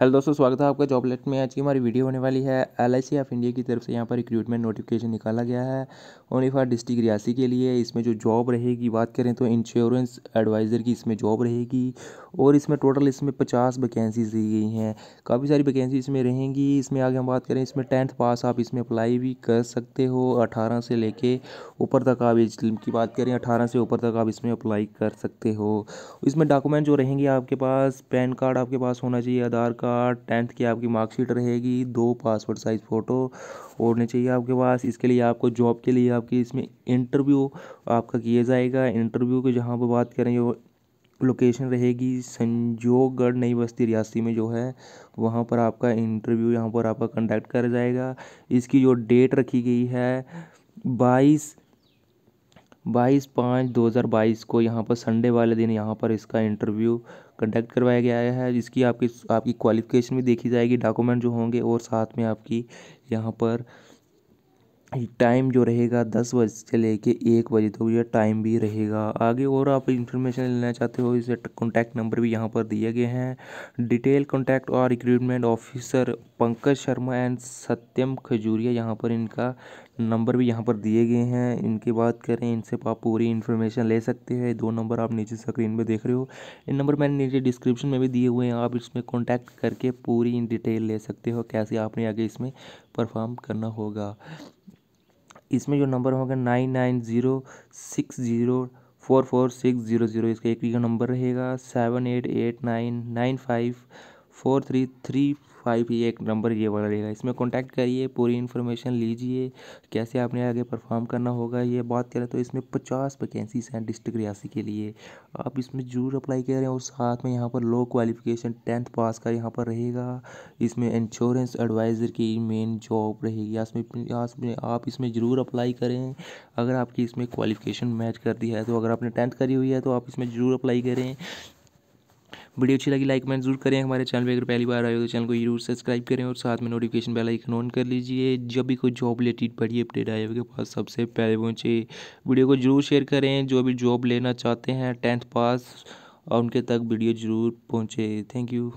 hello दोस्तों स्वागत है आपका जॉबलेट में आज की हमारी वीडियो होने वाली है L I C of India की तरफ से यहाँ पर रिक्रूटमेंट नोटिफिकेशन निकाला गया है फॉर डिस्ट्रिक्ट रियासी के लिए इसमें जो जॉब रहेगी बात करें तो इंश्योरेंस एडवाइज़र की इसमें जॉब रहेगी और इसमें टोटल इसमें पचास वैकेंसीज दी गई हैं काफ़ी सारी वैकेंसी इसमें रहेंगी इसमें आगे हम बात करें इसमें टेंथ पास आप इसमें अप्लाई भी कर सकते हो अठारह से लेके ऊपर तक आप एज की बात करें अठारह से ऊपर तक आप इसमें अप्लाई कर सकते हो इसमें डॉक्यूमेंट जो रहेंगे आपके पास पैन कार्ड आपके पास होना चाहिए आधार कार्ड आपका टेंथ की आपकी मार्कशीट रहेगी दो पासपोर्ट साइज़ फ़ोटो और होने चाहिए आपके पास इसके लिए आपको जॉब के लिए आपकी इसमें इंटरव्यू आपका किया जाएगा इंटरव्यू के जहाँ पर बात करें जो लोकेशन रहेगी संजोगढ़ नई बस्ती रियासी में जो है वहाँ पर आपका इंटरव्यू यहाँ पर आपका कंडक्ट करा जाएगा इसकी जो डेट रखी गई है बाईस बाईस पाँच दो हज़ार बाईस को यहाँ पर संडे वाले दिन यहाँ पर इसका इंटरव्यू कंडक्ट करवाया गया है जिसकी आपकी आपकी क्वालिफ़िकेशन भी देखी जाएगी डॉक्यूमेंट जो होंगे और साथ में आपकी यहाँ पर टाइम जो रहेगा दस बजे से लेके एक बजे तक ये टाइम भी रहेगा आगे और आप इन्फॉर्मेशन लेना चाहते हो इसे कॉन्टैक्ट नंबर भी यहाँ पर दिए गए हैं डिटेल कॉन्टैक्ट और recruitment officer Pankaj Sharma and Satyam Khajuria यहाँ पर इनका नंबर भी यहाँ पर दिए गए हैं इनकी बात करें इनसे आप पूरी इन्फॉर्मेशन ले सकते हैं दो नंबर आप नीचे स्क्रीन पर देख रहे हो इन नंबर मैंने नीचे डिस्क्रिप्शन में भी दिए हुए हैं आप इसमें कॉन्टैक्ट करके पूरी इन डिटेल ले सकते हो कैसे आपने आगे इसमें परफॉर्म करना होगा इसमें जो नंबर होगा nine nine zero six zero four four six zero zero इसका एक ही नंबर रहेगा seven eight eight nine nine five four three three five ये एक नंबर ये वाला रहेगा इसमें कॉन्टैक्ट करिए पूरी इन्फॉर्मेशन लीजिए कैसे आपने आगे परफॉर्म करना होगा ये बात करें तो इसमें पचास वैकेंसीज हैं डिस्ट्रिक्ट रियासी के लिए आप इसमें जरूर अप्लाई करें और साथ में यहाँ पर लो क्वालिफिकेशन टेंथ पास का यहाँ पर रहेगा इसमें इंश्योरेंस एडवाइज़र की मेन जॉब रहेगी इसमें आप इसमें ज़रूर अप्लाई करें अगर आपकी इसमें क्वालिफिकेशन मैच करती है तो अगर आपने टेंथ करी हुई है तो आप इसमें ज़रूर अप्लाई करें वीडियो अच्छी लगी लाइक कमेंट जरूर करें हमारे चैनल पर अगर पहली बार आए तो चैनल को जरूर सब्सक्राइब करें और साथ में नोटिफिकेशन बेल आइकन ऑन कर लीजिए जब भी कोई जॉब रिलेटेड बड़ी अपडेट आए उसके पास सबसे पहले पहुँचे वीडियो को जरूर शेयर करें जो भी जॉब लेना चाहते हैं टेंथ पास और उनके तक वीडियो जरूर पहुँचे थैंक यू